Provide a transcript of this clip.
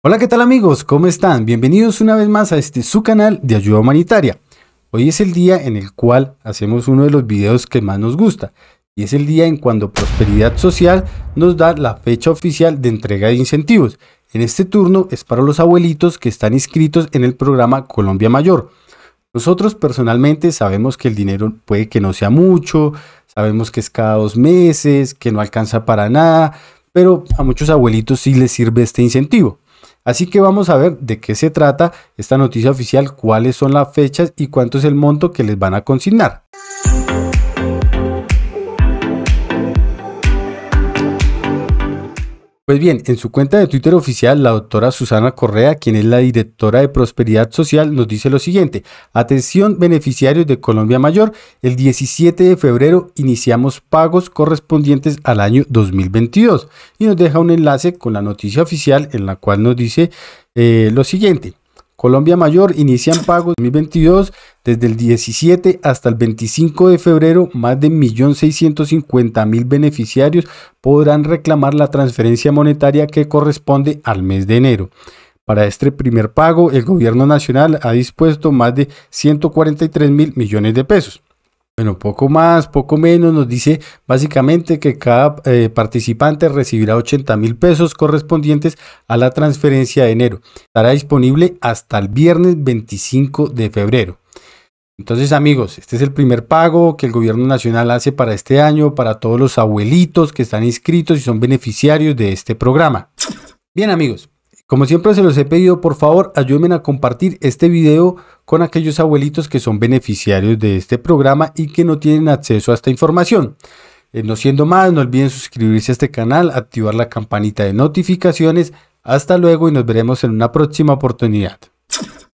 Hola, ¿qué tal amigos? ¿Cómo están? Bienvenidos una vez más a este su canal de ayuda humanitaria. Hoy es el día en el cual hacemos uno de los videos que más nos gusta y es el día en cuando Prosperidad Social nos da la fecha oficial de entrega de incentivos. En este turno es para los abuelitos que están inscritos en el programa Colombia Mayor. Nosotros personalmente sabemos que el dinero puede que no sea mucho, sabemos que es cada dos meses, que no alcanza para nada, pero a muchos abuelitos sí les sirve este incentivo. Así que vamos a ver de qué se trata esta noticia oficial, cuáles son las fechas y cuánto es el monto que les van a consignar. Pues bien, en su cuenta de Twitter oficial, la doctora Susana Correa, quien es la directora de Prosperidad Social, nos dice lo siguiente. Atención beneficiarios de Colombia Mayor, el 17 de febrero iniciamos pagos correspondientes al año 2022 y nos deja un enlace con la noticia oficial en la cual nos dice eh, lo siguiente. Colombia Mayor inician pagos 2022 desde el 17 hasta el 25 de febrero. Más de 1.650.000 beneficiarios podrán reclamar la transferencia monetaria que corresponde al mes de enero. Para este primer pago, el gobierno nacional ha dispuesto más de 143.000 mil millones de pesos. Bueno, poco más, poco menos, nos dice básicamente que cada eh, participante recibirá 80 mil pesos correspondientes a la transferencia de enero. Estará disponible hasta el viernes 25 de febrero. Entonces amigos, este es el primer pago que el gobierno nacional hace para este año, para todos los abuelitos que están inscritos y son beneficiarios de este programa. Bien amigos, como siempre se los he pedido, por favor, ayúdenme a compartir este video con aquellos abuelitos que son beneficiarios de este programa y que no tienen acceso a esta información. Eh, no siendo más, no olviden suscribirse a este canal, activar la campanita de notificaciones. Hasta luego y nos veremos en una próxima oportunidad.